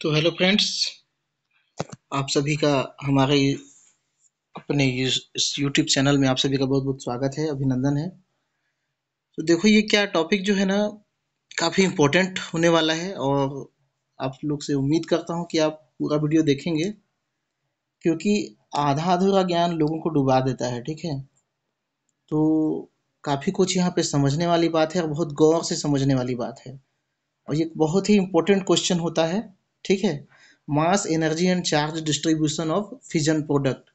तो hello friends आप सभी का हमारे अपने इस यूट्यूब चैनल में आप सभी का बहुत बहुत स्वागत है अभिनंदन है तो देखो ये क्या टॉपिक जो है ना काफ़ी इम्पोर्टेंट होने वाला है और आप लोग से उम्मीद करता हूँ कि आप पूरा वीडियो देखेंगे क्योंकि आधा अधूरा ज्ञान लोगों को डुबा देता है ठीक है तो काफ़ी कुछ यहाँ पर समझने वाली बात है और बहुत गौर से समझने वाली बात है और ये बहुत ही इम्पोर्टेंट क्वेश्चन होता है ठीक है mass energy and charge distribution of fission product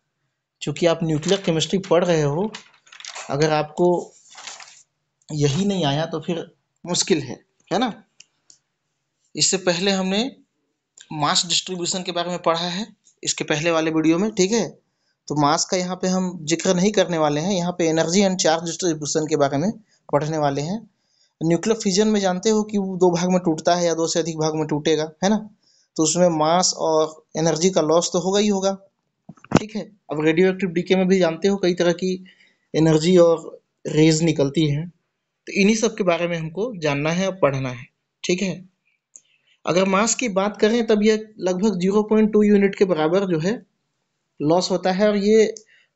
चूँकि आप न्यूक्लियर केमिस्ट्री पढ़ रहे हो अगर आपको यही नहीं आया तो फिर मुश्किल है है ना इससे पहले हमने मास डिस्ट्रीब्यूशन के बारे में पढ़ा है इसके पहले वाले वीडियो में ठीक है तो मास का यहाँ पे हम जिक्र नहीं करने वाले हैं यहाँ पे एनर्जी एंड चार्ज डिस्ट्रीब्यूशन के बारे में पढ़ने वाले हैं न्यूक्लियर फिजन में जानते हो कि वो दो भाग में टूटता है या दो से अधिक भाग में टूटेगा है ना तो उसमें मास और एनर्जी का लॉस तो होगा ही होगा ठीक है अब रेडियो एक्टिव डीके में भी जानते हो कई तरह की एनर्जी और रेज निकलती हैं तो इन्हीं सब के बारे में हमको जानना है और पढ़ना है ठीक है अगर मास की बात करें तब यह लगभग जीरो पॉइंट टू यूनिट के बराबर जो है लॉस होता है और ये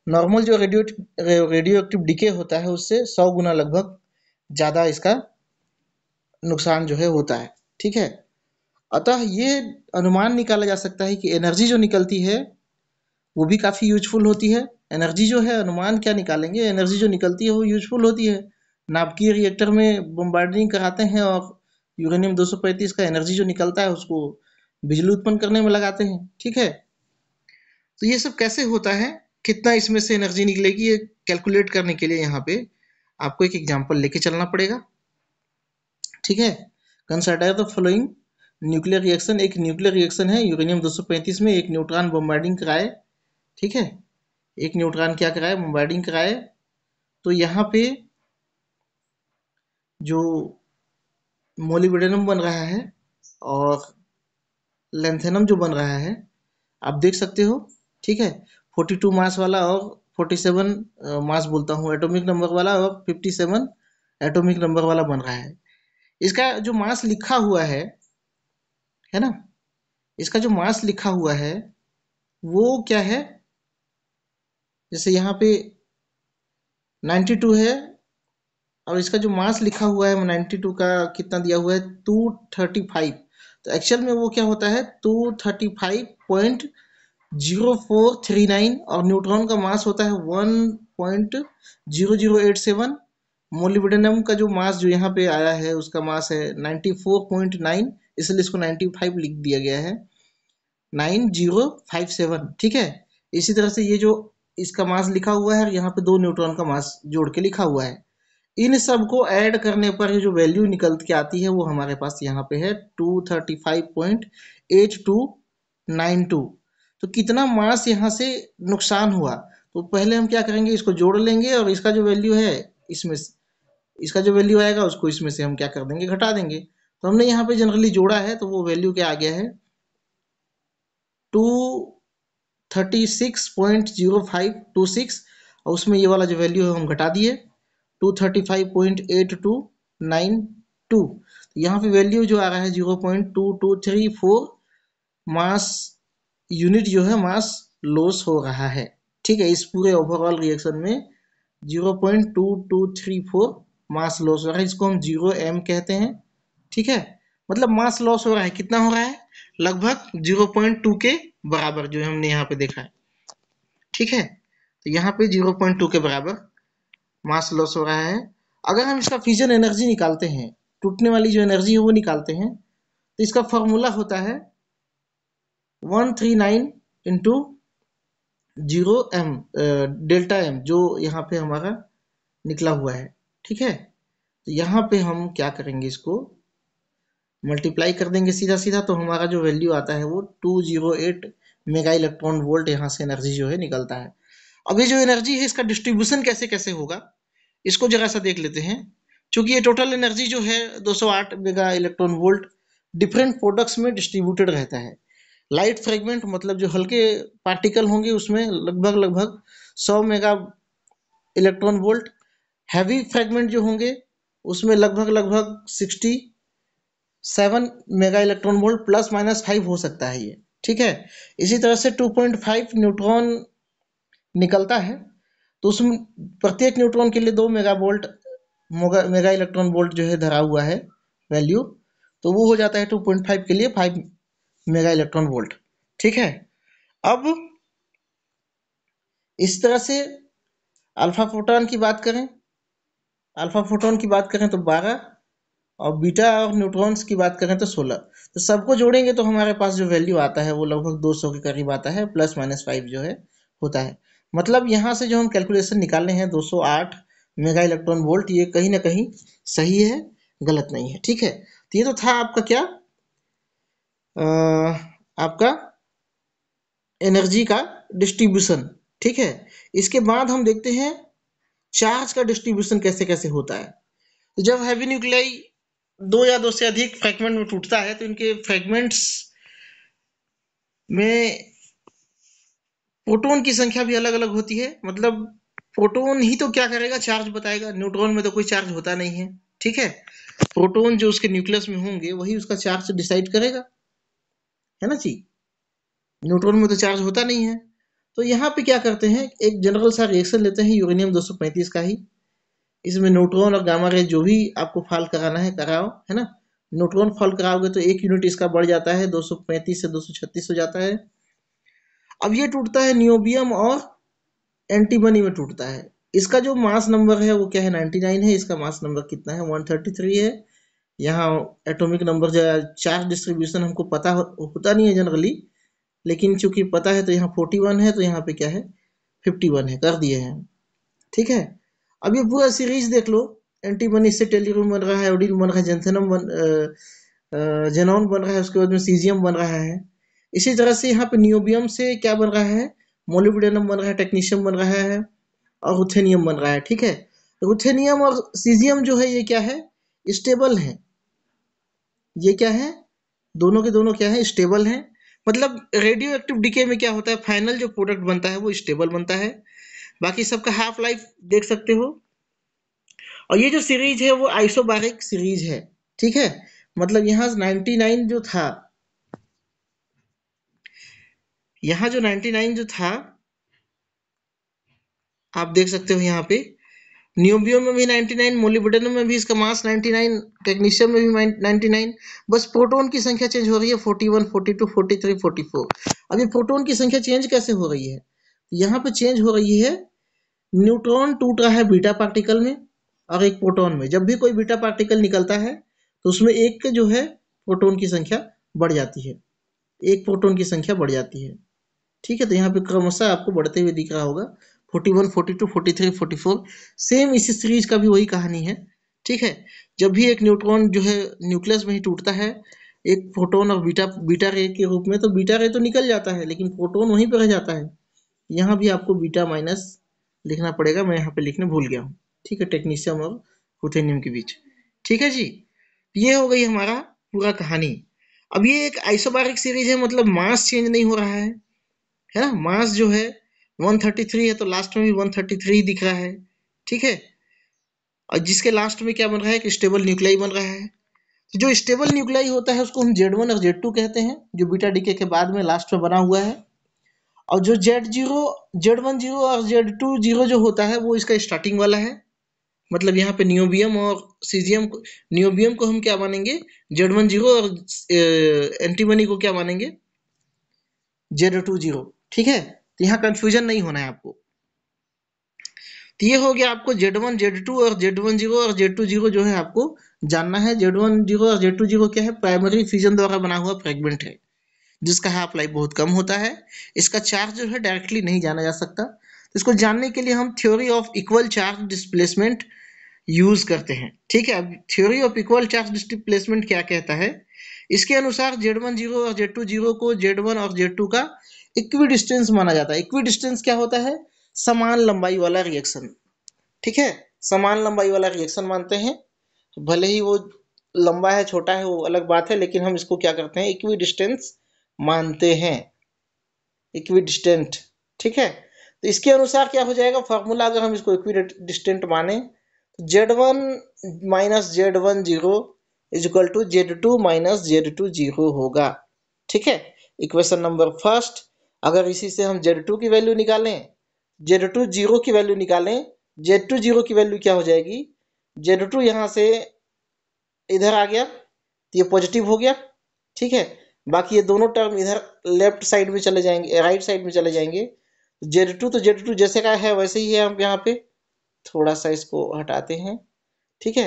नॉर्मल जो रेडियो रेडियो एक्टिव डिके होता है उससे सौ गुना लगभग ज़्यादा इसका नुकसान जो है होता है ठीक है अतः ये अनुमान निकाला जा सकता है कि एनर्जी जो निकलती है वो भी काफ़ी यूजफुल होती है एनर्जी जो है अनुमान क्या निकालेंगे एनर्जी जो निकलती है वो यूजफुल होती है नाभिकीय रिएक्टर में बम्बार्डिंग कराते हैं और यूरेनियम 235 का एनर्जी जो निकलता है उसको बिजली उत्पन्न करने में लगाते हैं ठीक है तो ये सब कैसे होता है कितना इसमें से एनर्जी निकलेगी ये कैलकुलेट करने के लिए यहाँ पे आपको एक एग्जाम्पल लेके चलना पड़ेगा ठीक है consider the following nuclear reaction एक न्यूक्लियर रिएक्शन है यूरेनियम 235 में एक न्यूट्रॉन बम्बार्डिंग कराए ठीक है एक न्यूट्रॉन क्या कराए बम्बार्डिंग कराए तो यहाँ पे जो मोलिबेडनम बन रहा है और लेंथेनम जो बन रहा है आप देख सकते हो ठीक है 42 मास वाला और 47 मास बोलता हूँ एटोमिक नंबर वाला और फिफ्टी एटॉमिक नंबर वाला बन रहा है इसका जो मास लिखा हुआ है है ना इसका जो मास लिखा हुआ है वो क्या है जैसे यहाँ पे 92 है और इसका जो मास लिखा हुआ है 92 का कितना दिया हुआ है 235 तो एक्चुअल में वो क्या होता है 235.0439 और न्यूट्रॉन का मास होता है 1.0087 मोलिब्डेनम का जो मास जो यहाँ पे आया है उसका मास है 94.9 इसलिए इसको 95 लिख दिया गया है 9057 ठीक है इसी तरह से ये जो इसका मास लिखा हुआ है और यहाँ पे दो न्यूट्रॉन का मास जोड़ के लिखा हुआ है इन सब को ऐड करने पर जो वैल्यू निकल के आती है वो हमारे पास यहाँ पे है 235.8292 तो कितना मास यहाँ से नुकसान हुआ तो पहले हम क्या करेंगे इसको जोड़ लेंगे और इसका जो वैल्यू है इसमें इसका जो वैल्यू आएगा उसको इसमें से हम क्या कर देंगे घटा देंगे तो हमने यहाँ पे जनरली जोड़ा है तो वो वैल्यू क्या आ गया है two thirty six point zero five two six और उसमें ये वाला जो वैल्यू है हम घटा दिए two thirty five point eight two nine two तो यहाँ पे वैल्यू जो आ रहा है zero point two two three four mass unit जो है मास लॉस हो रहा है ठीक है इस पूरे ओवरऑल रिएक्शन में zero point two two three four mass loss हो रहा है इसको हम जीरो एम कहते हैं ठीक है मतलब मास लॉस हो रहा है कितना हो रहा है लगभग जीरो पॉइंट टू के बराबर जो हमने यहाँ पे देखा है ठीक है तो यहाँ पे जीरो पॉइंट टू के बराबर मास लॉस हो रहा है अगर हम इसका फिजन एनर्जी निकालते हैं टूटने वाली जो एनर्जी है वो निकालते हैं तो इसका फॉर्मूला होता है one three nine into zero M delta M जो यहाँ पे हमारा निकला हुआ है ठीक है तो यहाँ पे हम क्या करेंगे इसको मल्टीप्लाई कर देंगे सीधा सीधा तो हमारा जो वैल्यू आता है वो two zero eight mega electron volt यहाँ से एनर्जी जो है निकलता है अब ये जो एनर्जी है इसका डिस्ट्रीब्यूशन कैसे कैसे होगा इसको जरा सा देख लेते हैं चूंकि ये टोटल एनर्जी जो है 208 mega electron volt different products में डिस्ट्रीब्यूटेड रहता है लाइट फ्रेगमेंट मतलब जो हल्के पार्टिकल होंगे उसमें लगभग लगभग सौ mega electron volt heavy fragment जो होंगे उसमें लगभग लगभग sixty seven mega electron volt plus minus five हो सकता है ये ठीक है इसी तरह से टू पॉइंट फाइव न्यूट्रॉन निकलता है तो उसमें प्रत्येक न्यूट्रॉन के लिए दो mega volt mega electron volt जो है धरा हुआ है वैल्यू तो वो हो जाता है टू पॉइंट फाइव के लिए फाइव मेगा इलेक्ट्रॉन वोल्ट ठीक है अब इस तरह से अल्फा फोटोन की बात करें अल्फा फोटोन की बात करें तो बारह और बीटा और न्यूट्रॉन्स की बात करें तो सोलह तो सबको जोड़ेंगे तो हमारे पास जो वैल्यू आता है वो लगभग दो सौ के करीब आता है प्लस माइनस फाइव जो है होता है मतलब यहाँ से जो हम कैलकुलेशन निकाल रहे हैं 208 मेगा इलेक्ट्रॉन वोल्ट ये कहीं ना कहीं सही है गलत नहीं है ठीक है तो ये तो था आपका क्या आ, आपका एनर्जी का डिस्ट्रीब्यूशन ठीक है इसके बाद हम देखते हैं चार्ज का डिस्ट्रीब्यूशन कैसे कैसे होता है तो जब हैवी न्यूक्लियाई दो या दो से अधिक फ्रेगमेंट में टूटता है तो इनके फ्रेगमेंट्स में प्रोटोन की संख्या भी अलग अलग होती है मतलब प्रोटोन ही तो क्या करेगा चार्ज बताएगा न्यूट्रॉन में तो कोई चार्ज होता नहीं है ठीक है प्रोटोन जो उसके न्यूक्लियस में होंगे वही उसका चार्ज डिसाइड करेगा है ना जी न्यूट्रॉन में तो चार्ज होता नहीं है तो यहाँ पे क्या करते हैं एक जनरल सा रिएक्शन लेते हैं यूरेनियम 235 का ही इसमें नोट्रॉन और गामा रे जो भी आपको फॉल कराना है कराओ है ना नोट्रॉन फॉल कराओगे तो एक यूनिट इसका बढ़ जाता है 235 से 236 हो जाता है अब ये टूटता है नियोबियम और एंटीबनी में टूटता है इसका जो मास नंबर है वो क्या है नाइन है इसका मास नंबर कितना है थ्री है यहाँ एटोमिक नंबर जो चार्ज डिस्ट्रीब्यूशन हमको पता हो, होता नहीं है जनरली लेकिन चूंकि पता है तो यहाँ 41 है तो यहाँ पे क्या है 51 है कर दिए हैं ठीक है अब ये पूरा सीरीज देख लो एंटी मनी से टेलीकॉम बन रहा है ओडिन बन रहा है जेंथनम बन जेनॉन बन रहा है उसके बाद में सीजियम बन रहा है इसी तरह से यहाँ पे नियोबियम से क्या बन रहा है मोलिब्डेनम बन रहा है टेक्नीशियम बन रहा है और रुथेनियम बन रहा है ठीक है रुथेनियम और सीजियम जो है ये क्या है स्टेबल है ये क्या है दोनों के दोनों क्या है स्टेबल है मतलब रेडियो एक्टिव डिके में क्या होता है फाइनल जो प्रोडक्ट बनता है वो स्टेबल बनता है बाकी सबका हाफ लाइफ देख सकते हो और ये जो सीरीज है वो आइसोबारिक सीरीज है ठीक है मतलब यहाँ 99 जो था यहाँ जो 99 जो था आप देख सकते हो यहाँ पे न्यूबियो में भी 99 मोलिबन में भी इसका मास 99 टेक्नीशियम में भी 99 बस प्रोटोन की संख्या चेंज हो रही है 41 42 43 44 अभी प्रोटोन की संख्या चेंज कैसे हो रही है यहाँ पे चेंज हो रही है न्यूट्रॉन टूट रहा है बीटा पार्टिकल में और एक प्रोटोन में जब भी कोई बीटा पार्टिकल निकलता है तो उसमें एक जो है प्रोटोन की संख्या बढ़ जाती है एक प्रोटोन की संख्या बढ़ जाती है ठीक है तो यहाँ पे क्रमशः आपको बढ़ते हुए दिख रहा होगा forty one forty two forty three forty four same इसी सीरीज का भी वही कहानी है ठीक है जब भी एक न्यूट्रॉन जो है न्यूक्लियस में ही टूटता है एक प्रोटोन और बीटा बीटा रे के रूप में तो बीटा रे तो निकल जाता है लेकिन प्रोटोन वहीं पर रह जाता है यहाँ भी आपको बीटा माइनस लिखना पड़ेगा मैं यहाँ पे लिखने भूल गया हूँ ठीक है टेक्नीशियम और हुथेनियम के बीच ठीक है जी ये हो गई हमारा पूरा कहानी अब ये एक आइसोबारिक सीरीज है मतलब मास चेंज नहीं हो रहा है है ना मास जो है 133 है तो लास्ट में भी 133 दिख रहा है ठीक है और जिसके लास्ट में क्या बन रहा है कि स्टेबल न्यूक्लियाई बन रहा है तो जो स्टेबल न्यूक्लियाई होता है उसको हम जेड वन और जेड टू कहते हैं जो बीटा डीके के बाद में लास्ट में बना हुआ है और जो Z zero Z one zero और जेड टू जीरो जो होता है वो इसका स्टार्टिंग वाला है मतलब यहाँ पे नियोबियम और सीजियम नियोबियम को हम क्या मानेंगे जेड वन जीरो और एंटीमनी को क्या मानेंगे जेड टू जीरो ठीक है तो यहाँ कंफ्यूजन नहीं होना है आपको तो ये हो गया आपको जेड वन जेड टू और जेड वन जीरो और जेड टू जीरो जो है आपको जानना है जेड वन जीरो और जेड टू जीरो क्या है प्राइमरी फ्यूजन द्वारा बना हुआ फ्रेगमेंट है जिसका हाफ लाइफ बहुत कम होता है इसका चार्ज जो है डायरेक्टली नहीं जाना जा सकता तो इसको जानने के लिए हम theory of equal charge displacement use करते हैं ठीक है अब theory of equal charge displacement क्या कहता है इसके अनुसार जेड वन जीरो और जेड टू जीरो को जेड वन और जेड टू का इक्वी डिस्टेंस माना जाता है इक्वी डिस्टेंस क्या होता है समान लंबाई वाला रिएक्शन ठीक है समान लंबाई वाला रिएक्शन मानते हैं भले ही वो लंबा है छोटा है वो अलग बात है लेकिन हम इसको क्या करते हैं इक्वी डिस्टेंस मानते हैं इक्विडिस्टेंट ठीक है तो इसके अनुसार क्या हो जाएगा फॉर्मूला अगर हम इसको इक्विडिस्टेंट माने Z one minus Z one zero is equal to Z two minus Z two zero होगा ठीक है इक्वेशन नंबर फर्स्ट अगर इसी से हम जेड टू की वैल्यू निकालें जेड टू जीरो की वैल्यू निकालें जेड टू जीरो की वैल्यू क्या हो जाएगी जेड टू यहाँ से इधर आ गया तो ये पॉजिटिव हो गया ठीक है बाकी ये दोनों टर्म इधर लेफ्ट साइड में चले जाएंगे राइट साइड में चले जाएंगे जेड टू तो जेड टू जैसे का है वैसे ही है हम यहाँ पे थोड़ा सा इसको हटाते हैं ठीक है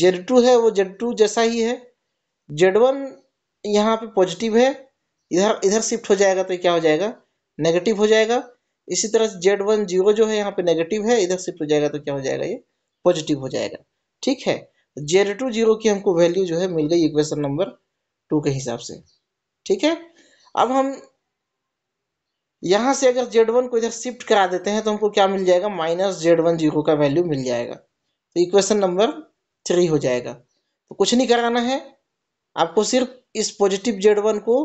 जेड टू है वो जेड टू जैसा ही है जेड वन यहाँ पे पॉजिटिव है इधर इधर शिफ्ट हो जाएगा तो क्या हो जाएगा नेगेटिव हो जाएगा इसी तरह से जेड वन जीरो जो है यहाँ पे नेगेटिव है इधर शिफ्ट हो जाएगा तो क्या हो जाएगा ये पॉजिटिव हो जाएगा ठीक है जेड टू जीरो की हमको वैल्यू जो है मिल गई इक्वेशन नंबर टू के हिसाब से ठीक है अब हम यहां से अगर जेड वन को इधर शिफ्ट करा देते हैं तो हमको क्या मिल जाएगा माइनस जेड वन जीरो का वैल्यू मिल जाएगा तो इक्वेशन नंबर थ्री हो जाएगा तो कुछ नहीं कराना है आपको सिर्फ इस पॉजिटिव जेड वन को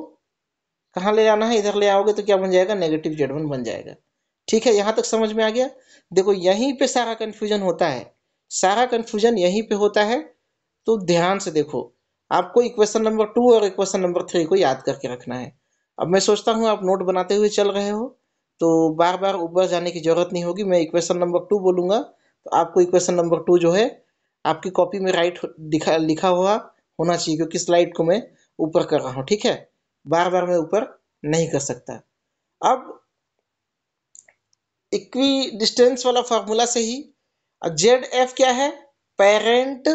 कहाँ ले जाना है इधर ले आओगे तो क्या बन जाएगा नेगेटिव जेड वन बन जाएगा ठीक है यहाँ तक समझ में आ गया देखो यहीं पे सारा कन्फ्यूजन होता है सारा कन्फ्यूजन यहीं पे होता है तो ध्यान से देखो आपको इक्वेशन नंबर टू और इक्वेशन नंबर थ्री को याद करके रखना है अब मैं सोचता हूँ आप नोट बनाते हुए चल रहे हो तो बार बार ऊपर जाने की जरूरत नहीं होगी मैं इक्वेशन नंबर टू बोलूंगा तो आपको इक्वेशन नंबर टू जो है आपकी कॉपी में राइट दिखा लिखा हुआ होना चाहिए क्योंकि स्लाइड को मैं ऊपर कर रहा हूँ ठीक है बार बार मैं ऊपर नहीं कर सकता अब इक्वी डिस्टेंस वाला फार्मूला से ही जेड एफ क्या है पेरेंट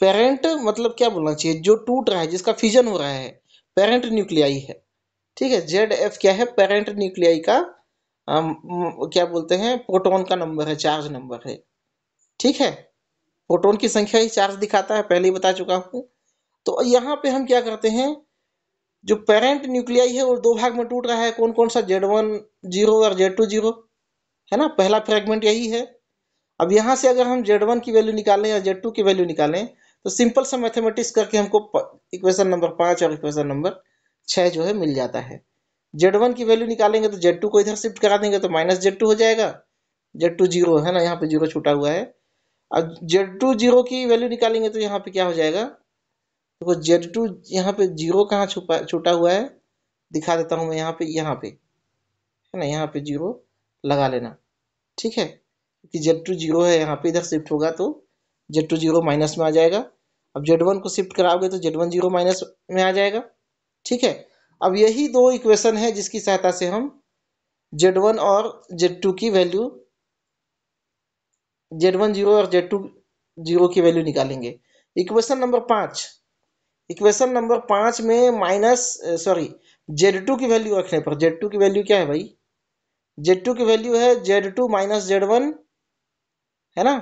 पेरेंट मतलब क्या बोलना चाहिए जो टूट रहा है जिसका फिजन हो रहा है पेरेंट न्यूक्लियाई है ठीक है जेड एफ क्या है पेरेंट न्यूक्लियाई का आम, क्या बोलते हैं प्रोटोन का नंबर है चार्ज नंबर है ठीक है प्रोटोन की संख्या ही चार्ज दिखाता है पहले ही बता चुका हूं तो यहाँ पे हम क्या करते हैं जो पेरेंट न्यूक्लियाई है वो दो भाग में टूट रहा है कौन कौन सा जेड वन जीरो और जेड टू जीरो है ना पहला फ्रेगमेंट यही है अब यहाँ से अगर हम जेड वन की वैल्यू निकालें या जेड टू की वैल्यू निकालें तो सिंपल सा मैथमेटिक्स करके हमको इक्वेशन नंबर पाँच और इक्वेशन नंबर छः जो है मिल जाता है जेड वन की वैल्यू निकालेंगे तो जेड टू को इधर शिफ्ट करा देंगे तो माइनस जेड टू हो जाएगा जेड टू जीरो है ना यहाँ पे जीरो छूटा हुआ है अब जेड टू जीरो की वैल्यू निकालेंगे तो यहाँ पे क्या हो जाएगा देखो तो जेड टू यहाँ पे जीरो कहाँ छुपा छूटा हुआ है दिखा देता हूँ मैं यहाँ पे यहाँ पे है ना यहाँ पे जीरो लगा लेना ठीक है कि जेड टू जीरो है यहाँ पे इधर शिफ्ट होगा तो जेड टू जीरो माइनस में आ जाएगा अब जेड वन को शिफ्ट कराओगे तो जेड वन जीरो माइनस में आ जाएगा ठीक है अब यही दो इक्वेशन है जिसकी सहायता से हम जेड वन और जेड टू की वैल्यू जेड वन जीरो और जेड टू जीरो की वैल्यू निकालेंगे इक्वेशन नंबर पाँच इक्वेशन नंबर पाँच में माइनस सॉरी जेड टू की वैल्यू रखने पर जेड टू की वैल्यू क्या है भाई जेड टू की वैल्यू है Z two minus Z one है ना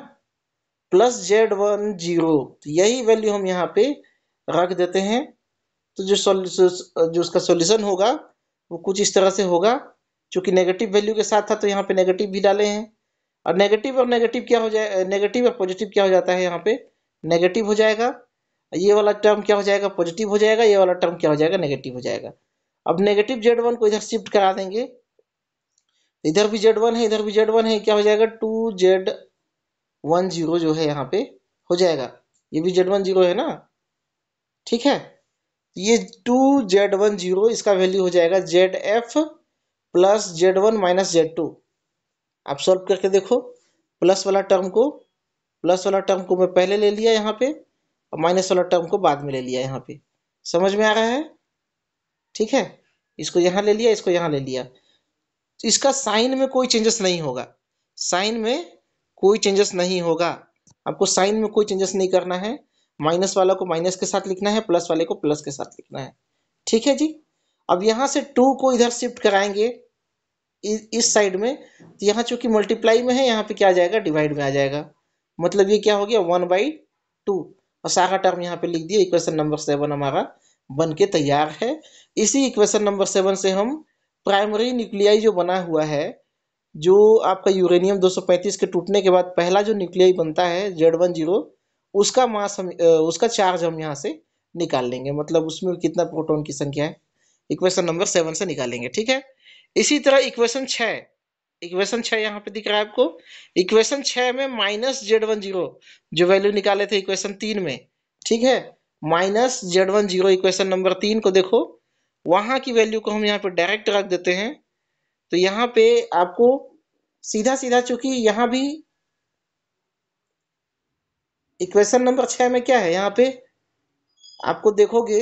प्लस जेड वन जीरो तो यही वैल्यू हम यहाँ पे रख देते हैं तो जो जो उसका सोल्यूशन होगा वो कुछ इस तरह से होगा चूँकि नेगेटिव वैल्यू के साथ था तो यहाँ पे नेगेटिव भी डाले हैं और नेगेटिव और नेगेटिव क्या हो जाए नेगेटिव और पॉजिटिव क्या हो जाता है यहाँ पे नेगेटिव हो जाएगा ये वाला टर्म क्या हो जाएगा पॉजिटिव हो जाएगा ये वाला टर्म क्या हो जाएगा नेगेटिव हो जाएगा अब नेगेटिव जेड वन को इधर शिफ्ट करा देंगे इधर भी जेड वन है इधर भी जेड वन है क्या हो जाएगा टू जेड वन जीरो जो है यहाँ पे हो जाएगा ये भी जेड वन जीरो है ना ठीक है तो ये टू जेड वन जीरो इसका वैल्यू हो जाएगा Z F plus Z one minus Z two आप सॉल्व करके देखो प्लस वाला टर्म को प्लस वाला टर्म को मैं पहले ले लिया यहाँ पे और माइनस वाला टर्म को बाद में ले लिया यहाँ पे समझ में आ रहा है ठीक है इसको यहाँ ले लिया इसको यहाँ ले लिया इसका साइन में कोई चेंजेस नहीं होगा साइन में कोई चेंजेस नहीं होगा आपको साइन में कोई चेंजेस नहीं करना है माइनस वाला को माइनस के साथ लिखना है प्लस वाले को प्लस के साथ लिखना है ठीक है जी अब यहाँ से टू को इधर शिफ्ट कराएंगे इस साइड में तो यहाँ चूंकि मल्टीप्लाई में है यहाँ पे क्या आ जाएगा डिवाइड में आ जाएगा मतलब ये क्या हो गया वन बाई टू और सारा टर्म यहाँ पे लिख दिया इक्वेशन नंबर सेवन हमारा बन के तैयार है इसी इक्वेशन नंबर सेवन से हम प्राइमरी न्यूक्लियाई जो बना हुआ है जो आपका यूरेनियम 235 के टूटने के बाद पहला जो न्यूक्लियाई बनता है जेड वन जीरो उसका मास हम उसका चार्ज हम यहाँ से निकाल लेंगे मतलब उसमें कितना प्रोटोन की संख्या है इक्वेशन नंबर सेवन से निकालेंगे ठीक है इसी तरह इक्वेशन छः इक्वेशन छः यहाँ पे दिख रहा है आपको इक्वेशन छः में माइनस जेड वन जीरो जो वैल्यू निकाले थे इक्वेशन तीन में ठीक है minus Z one zero equation number तीन को देखो वहाँ की वैल्यू को हम यहाँ पे डायरेक्ट रख देते हैं तो यहाँ पे आपको सीधा सीधा चूंकि यहां भी इक्वेशन नंबर छह में क्या है यहाँ पे आपको देखोगे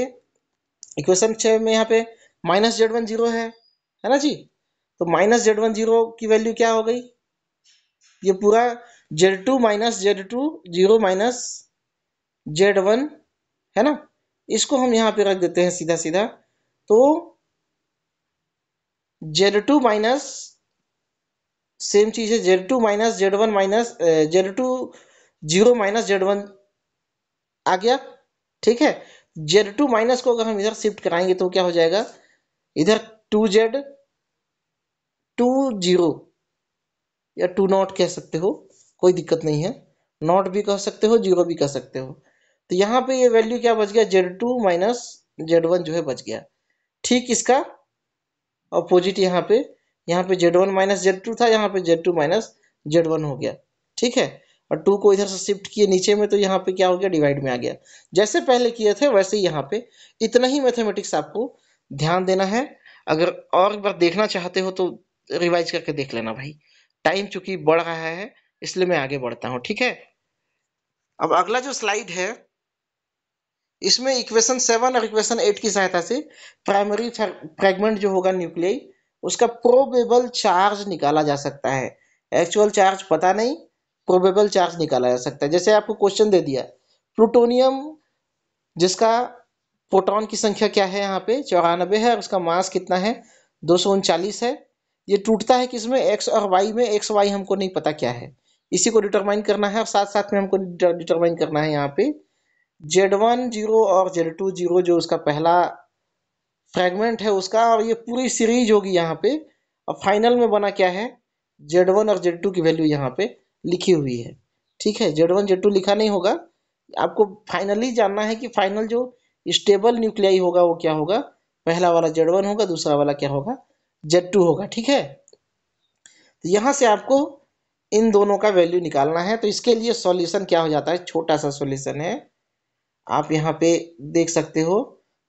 इक्वेशन छह में यहाँ पे माइनस जेड वन जीरो है है ना जी तो माइनस जेड वन जीरो की वैल्यू क्या हो गई ये पूरा Z two minus Z two zero minus Z one है ना इसको हम यहाँ पे रख देते हैं सीधा सीधा तो जेड टू माइनस सेम चीज़ है Z two minus Z one minus Z two zero minus Z one आ गया ठीक है जेड टू माइनस को अगर हम इधर शिफ्ट कराएंगे तो क्या हो जाएगा इधर टू जेड टू जीरो या टू नॉट कह सकते हो कोई दिक्कत नहीं है नॉट भी कह सकते हो जीरो भी कह सकते हो तो यहाँ पे ये वैल्यू क्या बच गया Z two minus Z one जो है बच गया ठीक इसका अपोजिट यहाँ पे यहाँ पे Z one minus Z two था यहाँ पे Z two minus Z one हो गया ठीक है और टू को इधर से शिफ्ट किए नीचे में तो यहाँ पे क्या हो गया डिवाइड में आ गया जैसे पहले किए थे वैसे ही यहाँ पे इतना ही मैथमेटिक्स आपको ध्यान देना है अगर और बार देखना चाहते हो तो रिवाइज करके देख लेना भाई टाइम चूंकि बढ़ रहा है इसलिए मैं आगे बढ़ता हूँ ठीक है अब अगला जो स्लाइड है इसमें इक्वेशन सेवन और इक्वेशन एट की सहायता से प्राइमरी फ्रेगमेंट जो होगा न्यूक्लियाई उसका प्रोबेबल चार्ज निकाला जा सकता है एक्चुअल चार्ज पता नहीं प्रोबेबल चार्ज निकाला जा सकता है जैसे आपको क्वेश्चन दे दिया प्लूटोनियम जिसका प्रोटॉन की संख्या क्या है यहाँ पे चौरानबे है और उसका मास कितना है दो है ये टूटता है किसमें एक्स और वाई में एक्स वाई हमको नहीं पता क्या है इसी को डिटरमाइन करना है और साथ साथ में हमको डिटरमाइन करना है यहाँ पे जेड वन जीरो और जेड टू जीरो जो उसका पहला फ्रेगमेंट है उसका और ये पूरी सीरीज होगी यहाँ पे और फाइनल में बना क्या है जेड वन और जेड टू की वैल्यू यहाँ पे लिखी हुई है ठीक है जेड वन जेड टू लिखा नहीं होगा आपको फाइनली जानना है कि फाइनल जो स्टेबल न्यूक्लियाई होगा वो क्या होगा पहला वाला जेड वन होगा दूसरा वाला क्या होगा जेड टू होगा ठीक है तो यहाँ से आपको इन दोनों का वैल्यू निकालना है तो इसके लिए सॉल्यूशन क्या हो जाता है छोटा सा सॉल्यूशन है आप यहाँ पे देख सकते हो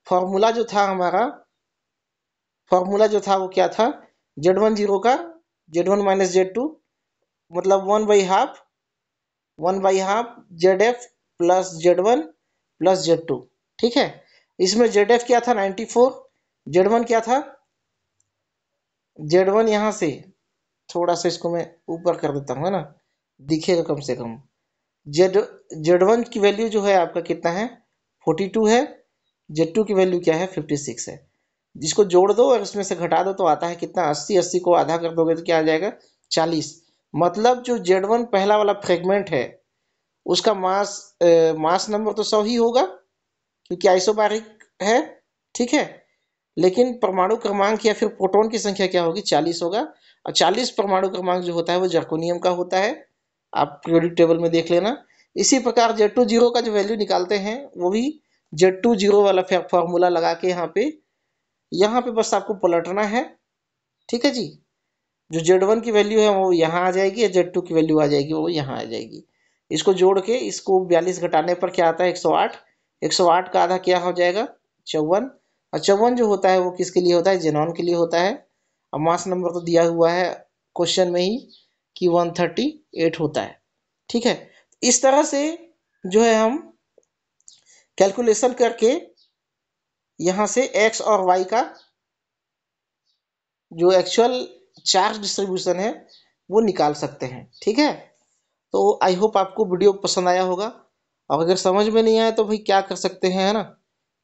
फॉर्मूला जो था हमारा फॉर्मूला जो था वो क्या था जेड वन जीरो का Z one minus Z two मतलब one by half one by half Z F plus Z one plus Z two ठीक है इसमें जेड एफ क्या था नाइन्टी फोर जेड वन क्या था जेड वन यहाँ से थोड़ा सा इसको मैं ऊपर कर देता हूँ है ना दिखेगा कम से कम जेड जेड वन की वैल्यू जो है आपका कितना है फोर्टी टू है जेड टू की वैल्यू क्या है फिफ्टी सिक्स है जिसको जोड़ दो और इसमें से घटा दो तो आता है कितना अस्सी अस्सी को आधा कर दोगे तो क्या आ जाएगा चालीस मतलब जो जेड वन पहला वाला फ्रेगमेंट है उसका मास ए, मास नंबर तो सौ ही होगा क्योंकि आइसोबारिक है ठीक है लेकिन परमाणु क्रमांक या फिर प्रोटोन की संख्या क्या होगी चालीस होगा और चालीस परमाणु क्रमांक जो होता है वो जर्कोनियम का होता है आप क्रेडिट टेबल में देख लेना इसी प्रकार जेड टू जीरो का जो वैल्यू निकालते हैं वो भी जेड टू जीरो वाला फॉर्मूला लगा के यहाँ पे यहाँ पे बस आपको पलटना है ठीक है जी जो जेड वन की वैल्यू है वो यहाँ आ जाएगी जेड टू की वैल्यू आ जाएगी वो यहाँ आ जाएगी इसको जोड़ के इसको बयालीस घटाने पर क्या आता है एक सौ आठ एक सौ आठ का आधा क्या हो जाएगा चौवन और चौवन जो होता है वो किसके लिए होता है जेनॉन के लिए होता है और मास नंबर तो दिया हुआ है क्वेश्चन में ही कि वन थर्टी एट होता है ठीक है इस तरह से जो है हम कैलकुलेशन करके यहाँ से एक्स और वाई का जो एक्चुअल चार्ज डिस्ट्रीब्यूशन है वो निकाल सकते हैं ठीक है तो आई होप आपको वीडियो पसंद आया होगा और अगर समझ में नहीं आया तो भाई क्या कर सकते हैं है ना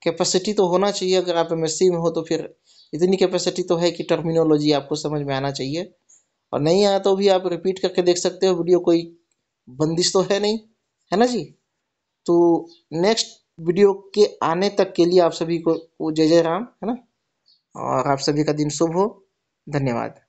कैपेसिटी तो होना चाहिए अगर आप एमएससी में हो तो फिर इतनी कैपेसिटी तो है कि टर्मिनोलॉजी आपको समझ में आना चाहिए और नहीं आया तो भी आप रिपीट करके देख सकते हो वीडियो कोई बंदिश तो है नहीं है ना जी तो नेक्स्ट वीडियो के आने तक के लिए आप सभी को जय जय राम है ना और आप सभी का दिन शुभ हो धन्यवाद